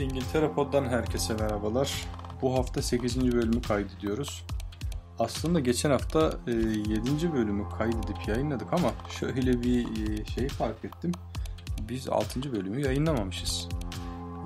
İngiltere Pod'dan herkese merhabalar. Bu hafta 8. bölümü kaydediyoruz. Aslında geçen hafta 7. E, bölümü kaydedip yayınladık ama şöyle bir e, şey fark ettim. Biz 6. bölümü yayınlamamışız.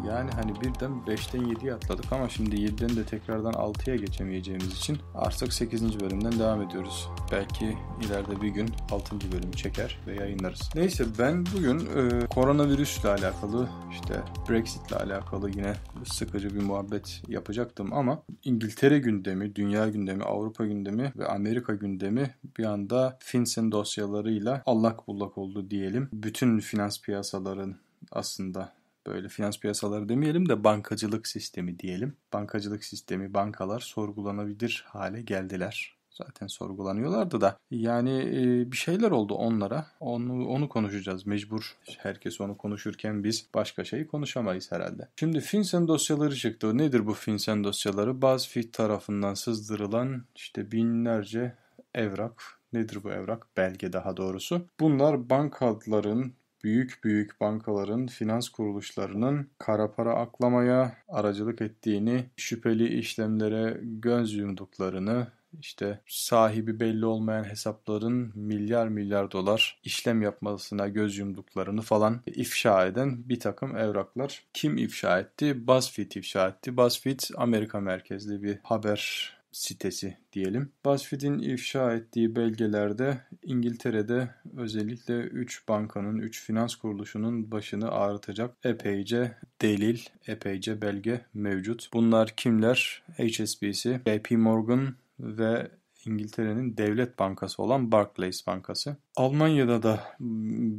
Yani hani birden 5'ten 7'ye atladık ama şimdi 7'den de tekrardan 6'ya geçemeyeceğimiz için artık 8. bölümden devam ediyoruz. Belki ileride bir gün 6. bölümü çeker ve yayınlarız. Neyse ben bugün e, koronavirüsle alakalı işte Brexit'le alakalı yine sıkıcı bir muhabbet yapacaktım ama İngiltere gündemi, dünya gündemi, Avrupa gündemi ve Amerika gündemi bir anda FinCEN dosyalarıyla allak bullak oldu diyelim. Bütün finans piyasaların aslında böyle finans piyasaları demeyelim de bankacılık sistemi diyelim. Bankacılık sistemi, bankalar sorgulanabilir hale geldiler. Zaten sorgulanıyorlardı da. Yani e, bir şeyler oldu onlara. Onu onu konuşacağız. Mecbur herkes onu konuşurken biz başka şeyi konuşamayız herhalde. Şimdi FinCEN dosyaları çıktı. Nedir bu FinCEN dosyaları? BuzzFeed tarafından sızdırılan işte binlerce evrak Nedir bu evrak? Belge daha doğrusu. Bunlar bankaların büyük büyük bankaların, finans kuruluşlarının kara para aklamaya aracılık ettiğini, şüpheli işlemlere göz yumduklarını, işte sahibi belli olmayan hesapların milyar milyar dolar işlem yapmasına göz yumduklarını falan ifşa eden bir takım evraklar. Kim ifşa etti? BuzzFeed ifşa etti. BuzzFeed Amerika merkezli bir haber sitesi diyelim. BuzzFeed'in ifşa ettiği belgelerde İngiltere'de özellikle 3 bankanın, 3 finans kuruluşunun başını ağrıtacak epeyce delil, epeyce belge mevcut. Bunlar kimler? HSBC, JP Morgan ve İngiltere'nin devlet bankası olan Barclays Bankası. Almanya'da da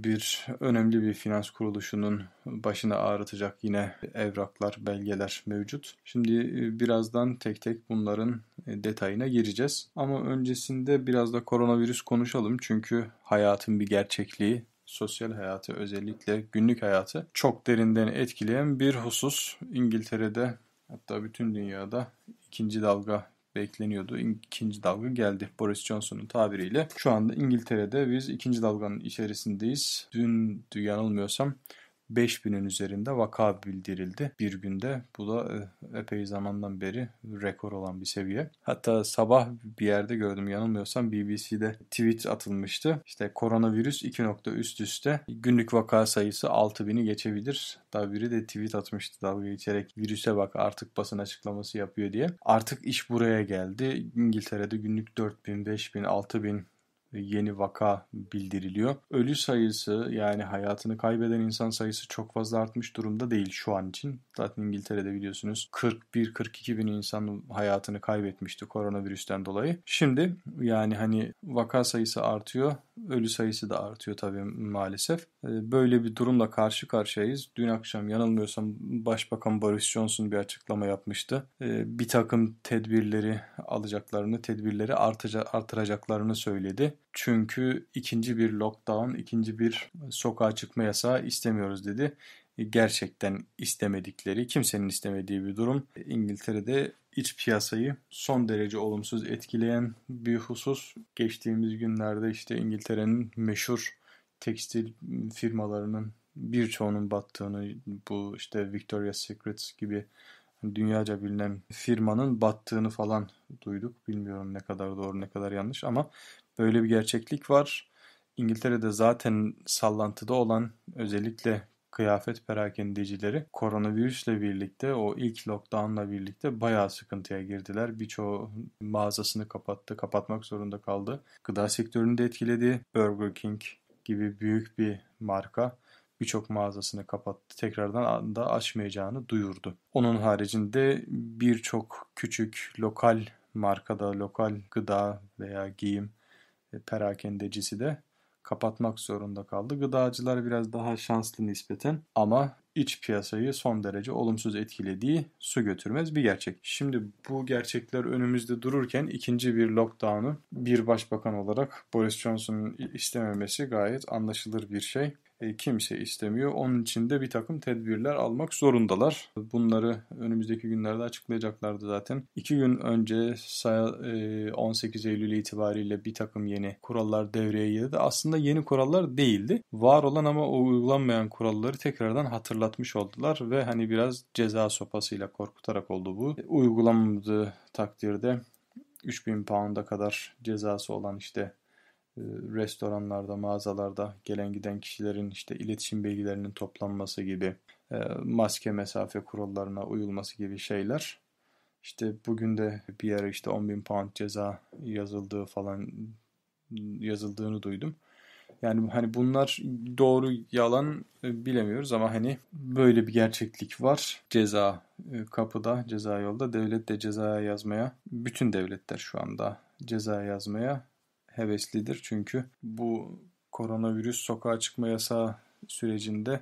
bir önemli bir finans kuruluşunun başına ağrıtacak yine evraklar, belgeler mevcut. Şimdi e, birazdan tek tek bunların e, detayına gireceğiz. Ama öncesinde biraz da koronavirüs konuşalım. Çünkü hayatın bir gerçekliği sosyal hayatı özellikle günlük hayatı çok derinden etkileyen bir husus. İngiltere'de hatta bütün dünyada ikinci dalga bekleniyordu. İkinci dalga geldi. Boris Johnson'un tabiriyle. Şu anda İngiltere'de biz ikinci dalganın içerisindeyiz. Dün yanılmıyorsam 5000'in üzerinde vaka bildirildi bir günde. Bu da eh, epey zamandan beri rekor olan bir seviye. Hatta sabah bir yerde gördüm yanılmıyorsam BBC'de tweet atılmıştı. İşte koronavirüs 2 nokta üst üste günlük vaka sayısı 6000'i geçebilir. Daha biri de tweet atmıştı dalga geçerek virüse bak artık basın açıklaması yapıyor diye. Artık iş buraya geldi. İngiltere'de günlük 4000, 5000, 6000 yeni vaka bildiriliyor. Ölü sayısı yani hayatını kaybeden insan sayısı çok fazla artmış durumda değil şu an için. Zaten İngiltere'de biliyorsunuz 41-42 bin insan hayatını kaybetmişti koronavirüsten dolayı. Şimdi yani hani vaka sayısı artıyor Ölü sayısı da artıyor tabii maalesef. Ee, böyle bir durumla karşı karşıyayız. Dün akşam yanılmıyorsam Başbakan Boris Johnson bir açıklama yapmıştı. Ee, bir takım tedbirleri alacaklarını, tedbirleri artıracaklarını söyledi. Çünkü ikinci bir lockdown, ikinci bir sokağa çıkma yasağı istemiyoruz dedi gerçekten istemedikleri, kimsenin istemediği bir durum. İngiltere'de iç piyasayı son derece olumsuz etkileyen bir husus. Geçtiğimiz günlerde işte İngiltere'nin meşhur tekstil firmalarının birçoğunun battığını bu işte Victoria's Secret gibi dünyaca bilinen firmanın battığını falan duyduk. Bilmiyorum ne kadar doğru ne kadar yanlış ama böyle bir gerçeklik var. İngiltere'de zaten sallantıda olan özellikle kıyafet perakendecileri koronavirüsle birlikte o ilk lockdownla birlikte bayağı sıkıntıya girdiler. Birçoğu mağazasını kapattı, kapatmak zorunda kaldı. Gıda sektörünü de etkiledi. Burger King gibi büyük bir marka birçok mağazasını kapattı. Tekrardan da açmayacağını duyurdu. Onun haricinde birçok küçük lokal markada, lokal gıda veya giyim e, perakendecisi de kapatmak zorunda kaldı. Gıdacılar biraz daha şanslı nispeten ama iç piyasayı son derece olumsuz etkilediği su götürmez bir gerçek. Şimdi bu gerçekler önümüzde dururken ikinci bir lockdown'u bir başbakan olarak Boris Johnson'un istememesi gayet anlaşılır bir şey. E, kimse istemiyor. Onun için de bir takım tedbirler almak zorundalar. Bunları önümüzdeki günlerde açıklayacaklardı zaten. İki gün önce 18 e, Eylül itibariyle bir takım yeni kurallar devreye girdi. Aslında yeni kurallar değildi. Var olan ama uygulanmayan kuralları tekrardan hatırlatmış oldular ve hani biraz ceza sopasıyla korkutarak oldu bu. Uygulanmadığı takdirde 3000 pound'a kadar cezası olan işte e, restoranlarda, mağazalarda gelen giden kişilerin işte iletişim bilgilerinin toplanması gibi, e, maske mesafe kurallarına uyulması gibi şeyler. İşte bugün de bir yere işte 10 bin pound ceza yazıldığı falan yazıldığını duydum. Yani hani bunlar doğru yalan e, bilemiyoruz ama hani böyle bir gerçeklik var. Ceza kapıda, ceza yolda devlet de cezaya yazmaya, bütün devletler şu anda ceza yazmaya heveslidir. Çünkü bu koronavirüs sokağa çıkma yasağı sürecinde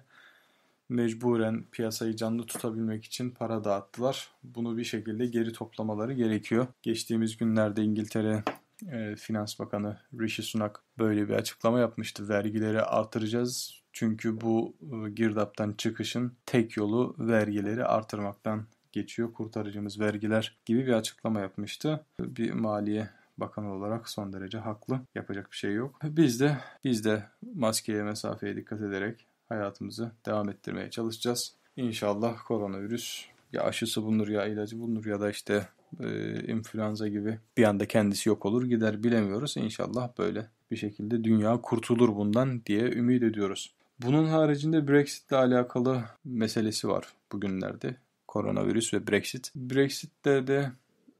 mecburen piyasayı canlı tutabilmek için para dağıttılar. Bunu bir şekilde geri toplamaları gerekiyor. Geçtiğimiz günlerde İngiltere e, Finans Bakanı Rishi Sunak böyle bir açıklama yapmıştı. Vergileri artıracağız çünkü bu e, girdaptan çıkışın tek yolu vergileri artırmaktan geçiyor. Kurtarıcımız vergiler gibi bir açıklama yapmıştı. Bir maliye bakan olarak son derece haklı. Yapacak bir şey yok. Biz de biz de maskeye, mesafeye dikkat ederek hayatımızı devam ettirmeye çalışacağız. İnşallah koronavirüs ya aşısı bulunur ya ilacı bulunur ya da işte e, influenza gibi bir anda kendisi yok olur gider bilemiyoruz. İnşallah böyle bir şekilde dünya kurtulur bundan diye ümit ediyoruz. Bunun haricinde Brexit ile alakalı meselesi var bugünlerde. Koronavirüs ve Brexit. Brexit'te de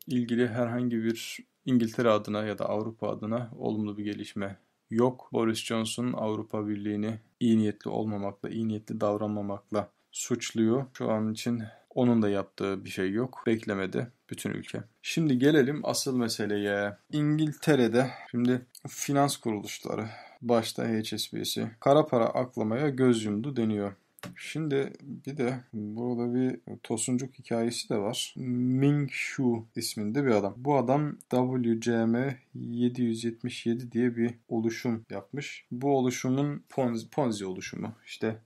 ilgili herhangi bir İngiltere adına ya da Avrupa adına olumlu bir gelişme yok. Boris Johnson Avrupa Birliği'ni iyi niyetli olmamakla, iyi niyetli davranmamakla suçluyor. Şu an için onun da yaptığı bir şey yok. Beklemedi bütün ülke. Şimdi gelelim asıl meseleye. İngiltere'de şimdi finans kuruluşları başta HSBC kara para aklamaya göz yumdu deniyor. Şimdi bir de burada bir tosuncuk hikayesi de var. Ming Shu isminde bir adam. Bu adam WCM 777 diye bir oluşum yapmış. Bu oluşumun Ponzi, Ponzi oluşumu. İşte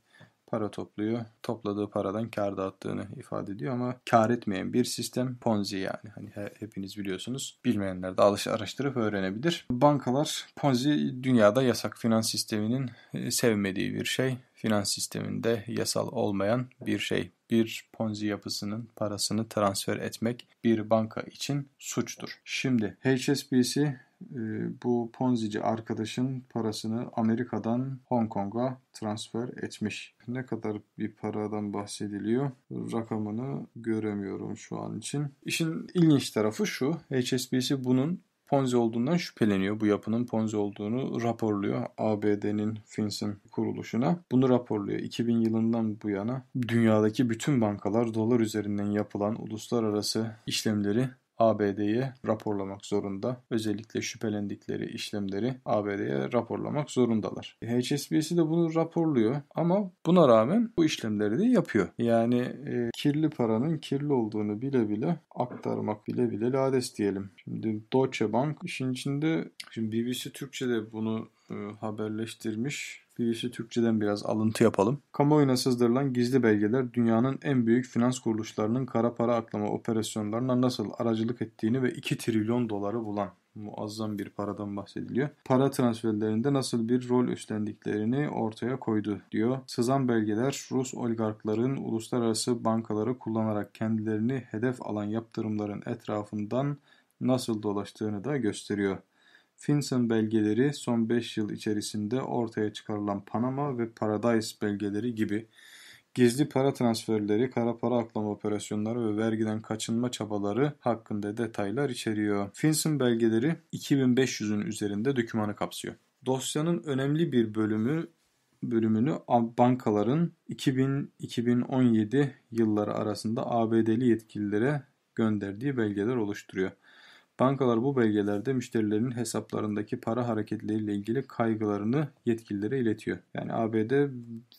para topluyor. Topladığı paradan kar dağıttığını ifade ediyor ama kar etmeyen bir sistem Ponzi yani. Hani hepiniz biliyorsunuz. Bilmeyenler de alış araştırıp öğrenebilir. Bankalar Ponzi dünyada yasak finans sisteminin e, sevmediği bir şey. Finans sisteminde yasal olmayan bir şey. Bir Ponzi yapısının parasını transfer etmek bir banka için suçtur. Şimdi HSBC ee, bu Ponzi'ci arkadaşın parasını Amerika'dan Hong Kong'a transfer etmiş. Ne kadar bir paradan bahsediliyor rakamını göremiyorum şu an için. İşin ilginç tarafı şu HSBC bunun Ponzi olduğundan şüpheleniyor. Bu yapının Ponzi olduğunu raporluyor ABD'nin FinCEN kuruluşuna. Bunu raporluyor. 2000 yılından bu yana dünyadaki bütün bankalar dolar üzerinden yapılan uluslararası işlemleri ABD'ye raporlamak zorunda. Özellikle şüphelendikleri işlemleri ABD'ye raporlamak zorundalar. HSBC de bunu raporluyor ama buna rağmen bu işlemleri de yapıyor. Yani e, kirli paranın kirli olduğunu bile bile aktarmak bile bile lades diyelim. Şimdi Deutsche Bank işin içinde şimdi BBC Türkçe'de bunu e, haberleştirmiş. Birisi Türkçeden biraz alıntı yapalım. Kamuoyuna sızdırılan gizli belgeler dünyanın en büyük finans kuruluşlarının kara para aklama operasyonlarına nasıl aracılık ettiğini ve 2 trilyon doları bulan muazzam bir paradan bahsediliyor. Para transferlerinde nasıl bir rol üstlendiklerini ortaya koydu diyor. Sızan belgeler Rus oligarkların uluslararası bankaları kullanarak kendilerini hedef alan yaptırımların etrafından nasıl dolaştığını da gösteriyor. Finson belgeleri son 5 yıl içerisinde ortaya çıkarılan Panama ve Paradise belgeleri gibi gizli para transferleri, kara para aklama operasyonları ve vergiden kaçınma çabaları hakkında detaylar içeriyor. Finson belgeleri 2500'ün üzerinde dokümanı kapsıyor. Dosyanın önemli bir bölümü bölümünü bankaların 2000-2017 yılları arasında ABD'li yetkililere gönderdiği belgeler oluşturuyor. Bankalar bu belgelerde müşterilerinin hesaplarındaki para hareketleriyle ilgili kaygılarını yetkililere iletiyor. Yani ABD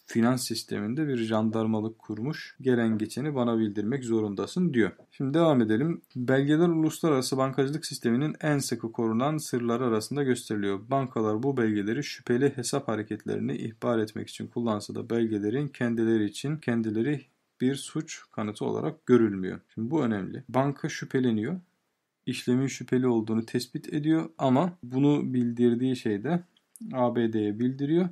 finans sisteminde bir jandarmalık kurmuş. Gelen geçeni bana bildirmek zorundasın diyor. Şimdi devam edelim. Belgeler uluslararası bankacılık sisteminin en sıkı korunan sırları arasında gösteriliyor. Bankalar bu belgeleri şüpheli hesap hareketlerini ihbar etmek için kullansa da belgelerin kendileri için kendileri bir suç kanıtı olarak görülmüyor. Şimdi bu önemli. Banka şüpheleniyor işlemin şüpheli olduğunu tespit ediyor ama bunu bildirdiği şeyde ABD'ye bildiriyor.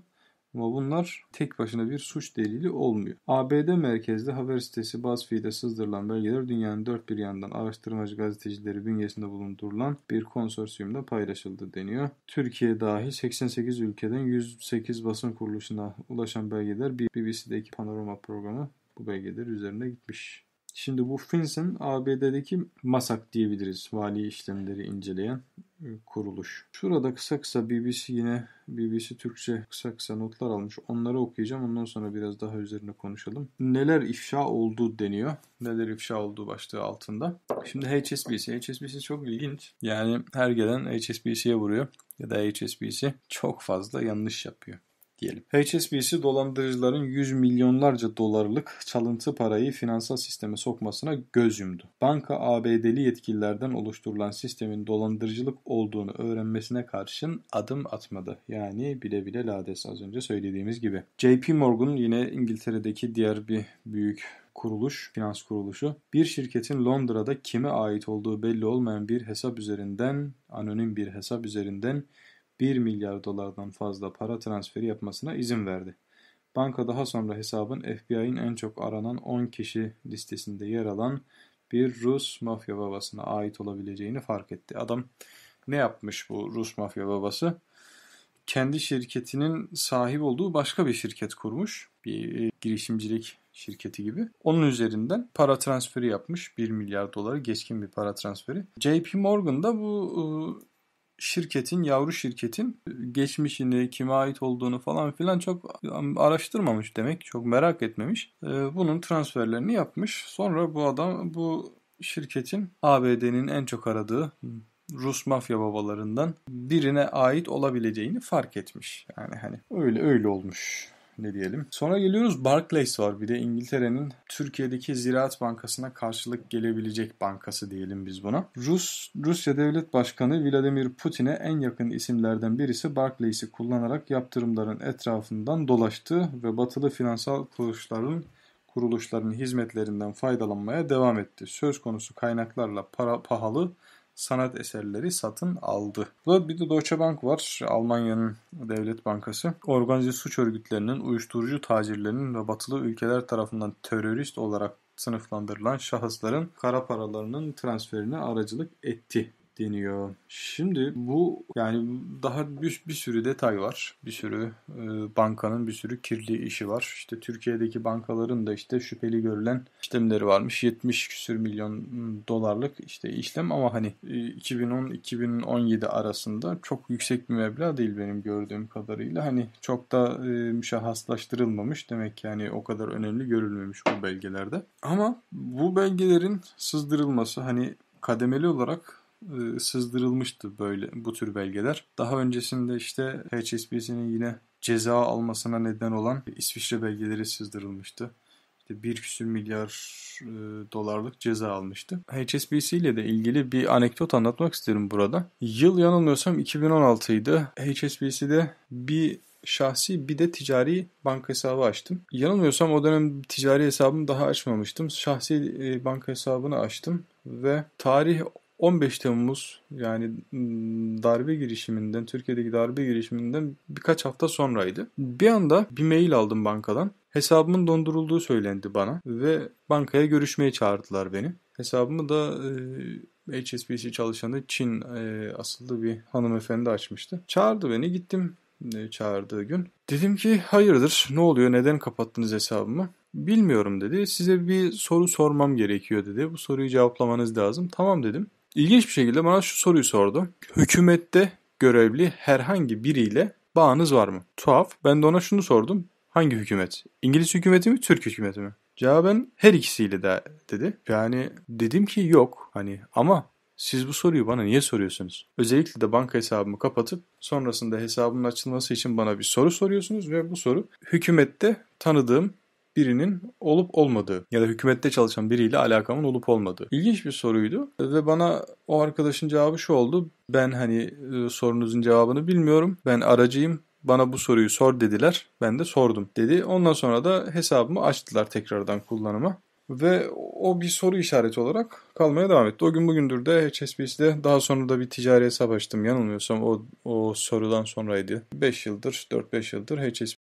Ama bunlar tek başına bir suç delili olmuyor. ABD merkezli haber sitesi BuzzFeed'e sızdırılan belgeler dünyanın dört bir yandan araştırmacı gazetecileri bünyesinde bulundurulan bir konsorsiyumda paylaşıldı deniyor. Türkiye dahil 88 ülkeden 108 basın kuruluşuna ulaşan belgeler BBC'deki panorama programı bu belgeler üzerine gitmiş. Şimdi bu FinCEN ABD'deki MASAK diyebiliriz. Vali işlemleri inceleyen e, kuruluş. Şurada kısa kısa BBC yine BBC Türkçe kısa kısa notlar almış. Onları okuyacağım. Ondan sonra biraz daha üzerine konuşalım. Neler ifşa oldu deniyor. Neler ifşa olduğu başlığı altında. Şimdi HSBC. HSBC çok ilginç. Yani her gelen HSBC'ye vuruyor. Ya da HSBC çok fazla yanlış yapıyor diyelim. HSBC dolandırıcıların yüz milyonlarca dolarlık çalıntı parayı finansal sisteme sokmasına göz yumdu. Banka ABD'li yetkililerden oluşturulan sistemin dolandırıcılık olduğunu öğrenmesine karşın adım atmadı. Yani bile bile lades az önce söylediğimiz gibi. JP Morgan yine İngiltere'deki diğer bir büyük kuruluş, finans kuruluşu bir şirketin Londra'da kime ait olduğu belli olmayan bir hesap üzerinden, anonim bir hesap üzerinden 1 milyar dolardan fazla para transferi yapmasına izin verdi. Banka daha sonra hesabın FBI'nin en çok aranan 10 kişi listesinde yer alan bir Rus mafya babasına ait olabileceğini fark etti. Adam ne yapmış bu Rus mafya babası? Kendi şirketinin sahip olduğu başka bir şirket kurmuş. Bir e, girişimcilik şirketi gibi. Onun üzerinden para transferi yapmış. 1 milyar doları geçkin bir para transferi. JP Morgan da bu e, şirketin, yavru şirketin e, geçmişini, kime ait olduğunu falan filan çok araştırmamış demek. Çok merak etmemiş. E, bunun transferlerini yapmış. Sonra bu adam bu şirketin ABD'nin en çok aradığı hmm, Rus mafya babalarından birine ait olabileceğini fark etmiş. Yani hani öyle öyle olmuş şeklinde diyelim. Sonra geliyoruz Barclays var. Bir de İngiltere'nin Türkiye'deki Ziraat Bankası'na karşılık gelebilecek bankası diyelim biz buna. Rus Rusya Devlet Başkanı Vladimir Putin'e en yakın isimlerden birisi Barclays'i kullanarak yaptırımların etrafından dolaştı ve batılı finansal kuruluşların kuruluşların hizmetlerinden faydalanmaya devam etti. Söz konusu kaynaklarla para pahalı sanat eserleri satın aldı. Burada bir de Deutsche Bank var. Almanya'nın devlet bankası. Organize suç örgütlerinin, uyuşturucu tacirlerinin ve batılı ülkeler tarafından terörist olarak sınıflandırılan şahısların kara paralarının transferine aracılık etti deniyor. Şimdi bu yani daha bir, bir sürü detay var. Bir sürü e, bankanın bir sürü kirli işi var. İşte Türkiye'deki bankaların da işte şüpheli görülen işlemleri varmış. 70 küsür milyon dolarlık işte işlem ama hani 2010-2017 e, arasında çok yüksek bir meblağ değil benim gördüğüm kadarıyla. Hani çok da e, müşahhaslaştırılmamış. Demek ki hani o kadar önemli görülmemiş bu belgelerde. Ama bu belgelerin sızdırılması hani kademeli olarak e, sızdırılmıştı böyle bu tür belgeler. Daha öncesinde işte HSBC'nin yine ceza almasına neden olan İsviçre belgeleri sızdırılmıştı. İşte bir küsür milyar e, dolarlık ceza almıştı. HSBC ile de ilgili bir anekdot anlatmak isterim burada. Yıl yanılmıyorsam 2016'ydı. HSBC'de bir şahsi bir de ticari banka hesabı açtım. Yanılmıyorsam o dönem ticari hesabımı daha açmamıştım. Şahsi e, banka hesabını açtım ve tarih 15 Temmuz yani darbe girişiminden, Türkiye'deki darbe girişiminden birkaç hafta sonraydı. Bir anda bir mail aldım bankadan. Hesabımın dondurulduğu söylendi bana ve bankaya görüşmeye çağırdılar beni. Hesabımı da e, HSBC çalışanı Çin e, asıllı bir hanımefendi açmıştı. Çağırdı beni gittim e, çağırdığı gün. Dedim ki hayırdır ne oluyor neden kapattınız hesabımı? Bilmiyorum dedi. Size bir soru sormam gerekiyor dedi. Bu soruyu cevaplamanız lazım. Tamam dedim. İlginç bir şekilde bana şu soruyu sordu. Hükümette görevli herhangi biriyle bağınız var mı? Tuhaf. Ben de ona şunu sordum. Hangi hükümet? İngiliz hükümeti mi, Türk hükümeti mi? Cevaben her ikisiyle de dedi. Yani dedim ki yok. Hani ama siz bu soruyu bana niye soruyorsunuz? Özellikle de banka hesabımı kapatıp sonrasında hesabımın açılması için bana bir soru soruyorsunuz ve bu soru hükümette tanıdığım birinin olup olmadığı ya da hükümette çalışan biriyle alakamın olup olmadığı. İlginç bir soruydu ve bana o arkadaşın cevabı şu oldu. Ben hani e, sorunuzun cevabını bilmiyorum. Ben aracıyım bana bu soruyu sor dediler. Ben de sordum dedi. Ondan sonra da hesabımı açtılar tekrardan kullanıma. Ve o bir soru işareti olarak kalmaya devam etti. O gün bugündür de HSBC'de daha sonra da bir ticari hesap açtım. Yanılmıyorsam o, o sorudan sonraydı. 5 yıldır, 4-5 yıldır HSBC